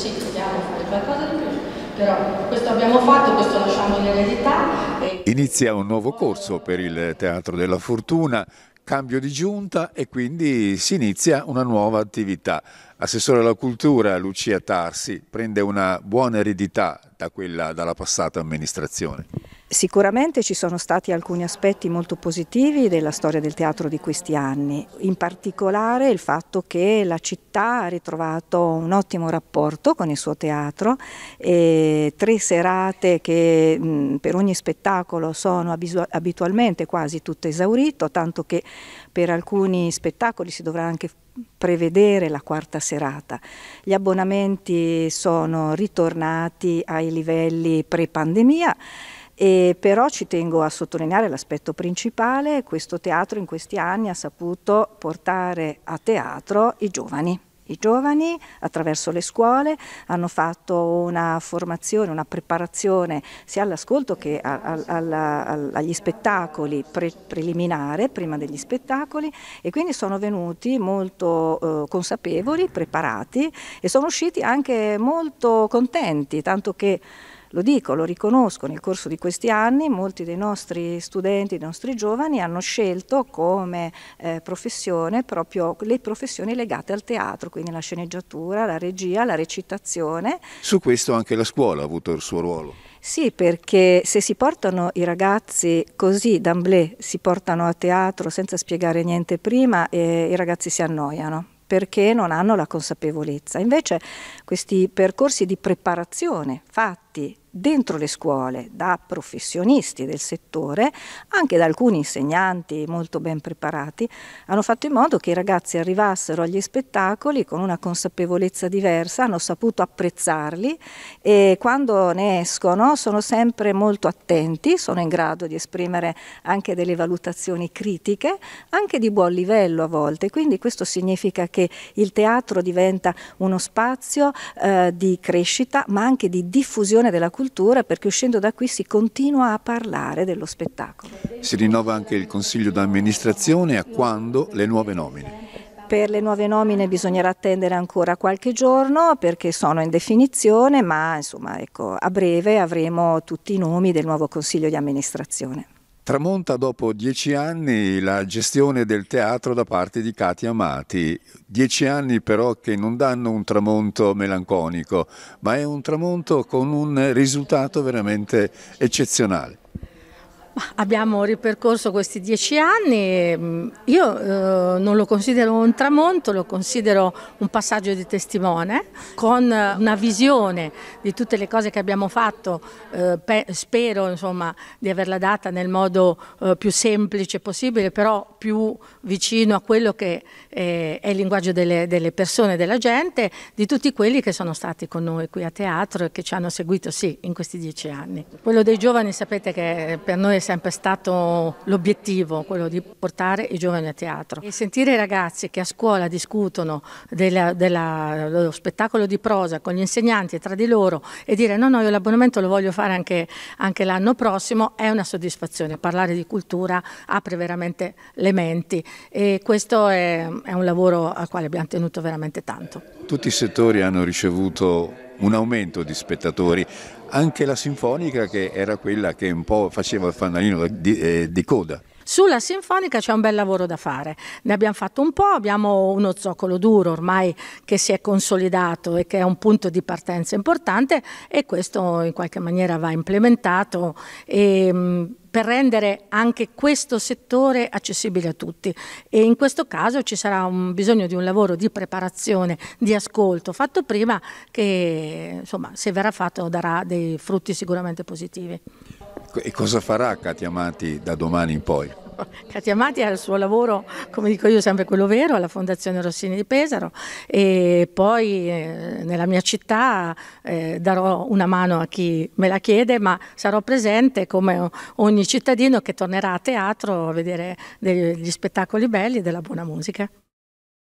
sì, dobbiamo fare qualcosa di più. Però questo abbiamo fatto, questo lasciamo in eredità. E... Inizia un nuovo corso per il Teatro della Fortuna, cambio di giunta e quindi si inizia una nuova attività. Assessore alla cultura Lucia Tarsi prende una buona eredità da quella dalla passata amministrazione. Sicuramente ci sono stati alcuni aspetti molto positivi della storia del teatro di questi anni, in particolare il fatto che la città ha ritrovato un ottimo rapporto con il suo teatro, tre serate che mh, per ogni spettacolo sono abitualmente quasi tutto esaurito, tanto che per alcuni spettacoli si dovrà anche prevedere la quarta serata. Gli abbonamenti sono ritornati ai livelli pre-pandemia e però ci tengo a sottolineare l'aspetto principale, questo teatro in questi anni ha saputo portare a teatro i giovani. I giovani attraverso le scuole hanno fatto una formazione, una preparazione sia all'ascolto che al, al, agli spettacoli pre, preliminare, prima degli spettacoli e quindi sono venuti molto eh, consapevoli, preparati e sono usciti anche molto contenti, tanto che lo dico, lo riconosco, nel corso di questi anni molti dei nostri studenti, dei nostri giovani hanno scelto come eh, professione proprio le professioni legate al teatro, quindi la sceneggiatura, la regia, la recitazione. Su questo anche la scuola ha avuto il suo ruolo. Sì, perché se si portano i ragazzi così d'amblè, si portano a teatro senza spiegare niente prima, eh, i ragazzi si annoiano perché non hanno la consapevolezza. Invece questi percorsi di preparazione fatti fatti dentro le scuole da professionisti del settore, anche da alcuni insegnanti molto ben preparati, hanno fatto in modo che i ragazzi arrivassero agli spettacoli con una consapevolezza diversa, hanno saputo apprezzarli e quando ne escono sono sempre molto attenti, sono in grado di esprimere anche delle valutazioni critiche, anche di buon livello a volte, quindi questo significa che il teatro diventa uno spazio eh, di crescita ma anche di diffusione diffusione della cultura perché uscendo da qui si continua a parlare dello spettacolo. Si rinnova anche il consiglio d'amministrazione a quando le nuove nomine? Per le nuove nomine bisognerà attendere ancora qualche giorno perché sono in definizione, ma insomma, ecco, a breve avremo tutti i nomi del nuovo Consiglio di amministrazione. Tramonta dopo dieci anni la gestione del teatro da parte di Cati Amati, dieci anni però che non danno un tramonto melanconico, ma è un tramonto con un risultato veramente eccezionale. Abbiamo ripercorso questi dieci anni, mm, io eh, non lo considero un tramonto, lo considero un passaggio di testimone con eh, una visione di tutte le cose che abbiamo fatto, eh, spero insomma, di averla data nel modo eh, più semplice possibile, però più vicino a quello che eh, è il linguaggio delle, delle persone, della gente, di tutti quelli che sono stati con noi qui a teatro e che ci hanno seguito sì, in questi dieci anni. Quello dei giovani sapete che eh, per noi è sempre stato l'obiettivo, quello di portare i giovani a teatro. E sentire i ragazzi che a scuola discutono della, della, dello spettacolo di prosa con gli insegnanti e tra di loro e dire no, no, io l'abbonamento lo voglio fare anche, anche l'anno prossimo è una soddisfazione. Parlare di cultura apre veramente le menti e questo è, è un lavoro al quale abbiamo tenuto veramente tanto. Tutti i settori hanno ricevuto un aumento di spettatori. Anche la sinfonica che era quella che un po' faceva il fanalino di, eh, di coda. Sulla sinfonica c'è un bel lavoro da fare, ne abbiamo fatto un po', abbiamo uno zoccolo duro ormai che si è consolidato e che è un punto di partenza importante e questo in qualche maniera va implementato e mm, per rendere anche questo settore accessibile a tutti e in questo caso ci sarà un, bisogno di un lavoro di preparazione, di ascolto fatto prima che insomma, se verrà fatto darà dei frutti sicuramente positivi. E cosa farà Katia Amati da domani in poi? Katia Amati ha il suo lavoro, come dico io, sempre quello vero, alla Fondazione Rossini di Pesaro e poi eh, nella mia città eh, darò una mano a chi me la chiede, ma sarò presente come ogni cittadino che tornerà a teatro a vedere degli spettacoli belli e della buona musica.